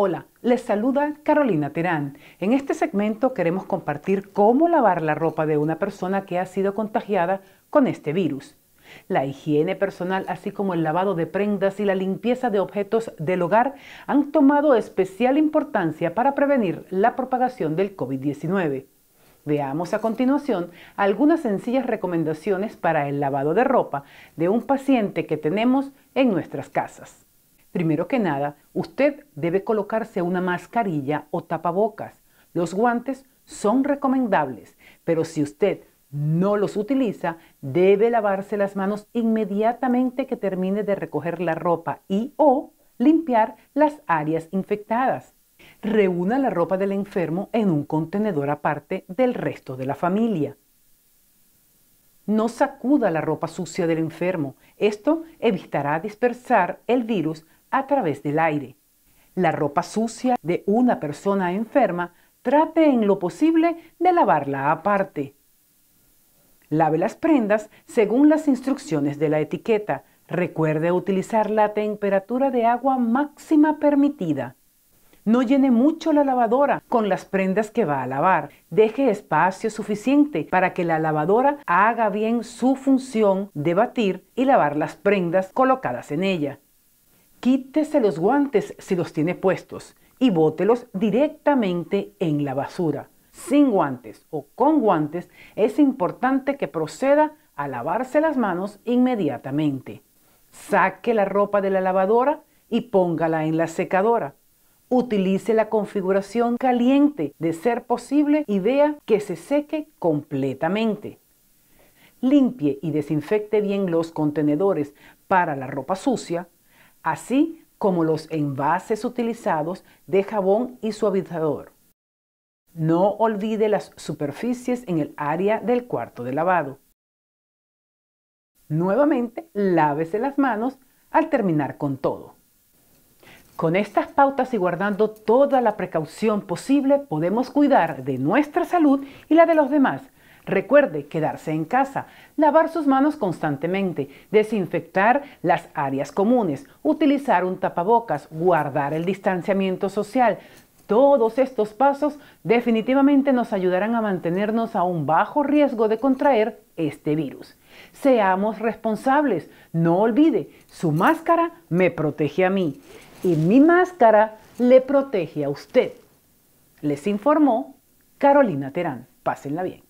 Hola, les saluda Carolina Terán. En este segmento queremos compartir cómo lavar la ropa de una persona que ha sido contagiada con este virus. La higiene personal, así como el lavado de prendas y la limpieza de objetos del hogar, han tomado especial importancia para prevenir la propagación del COVID-19. Veamos a continuación algunas sencillas recomendaciones para el lavado de ropa de un paciente que tenemos en nuestras casas. Primero que nada, usted debe colocarse una mascarilla o tapabocas. Los guantes son recomendables, pero si usted no los utiliza, debe lavarse las manos inmediatamente que termine de recoger la ropa y o limpiar las áreas infectadas. Reúna la ropa del enfermo en un contenedor aparte del resto de la familia. No sacuda la ropa sucia del enfermo. Esto evitará dispersar el virus a través del aire. La ropa sucia de una persona enferma trate en lo posible de lavarla aparte. Lave las prendas según las instrucciones de la etiqueta. Recuerde utilizar la temperatura de agua máxima permitida. No llene mucho la lavadora con las prendas que va a lavar. Deje espacio suficiente para que la lavadora haga bien su función de batir y lavar las prendas colocadas en ella. Quítese los guantes si los tiene puestos y bótelos directamente en la basura. Sin guantes o con guantes es importante que proceda a lavarse las manos inmediatamente. Saque la ropa de la lavadora y póngala en la secadora. Utilice la configuración caliente de ser posible y vea que se seque completamente. Limpie y desinfecte bien los contenedores para la ropa sucia, así como los envases utilizados de jabón y suavizador. No olvide las superficies en el área del cuarto de lavado. Nuevamente, lávese las manos al terminar con todo. Con estas pautas y guardando toda la precaución posible, podemos cuidar de nuestra salud y la de los demás Recuerde quedarse en casa, lavar sus manos constantemente, desinfectar las áreas comunes, utilizar un tapabocas, guardar el distanciamiento social. Todos estos pasos definitivamente nos ayudarán a mantenernos a un bajo riesgo de contraer este virus. Seamos responsables. No olvide, su máscara me protege a mí y mi máscara le protege a usted. Les informó Carolina Terán. Pásenla bien.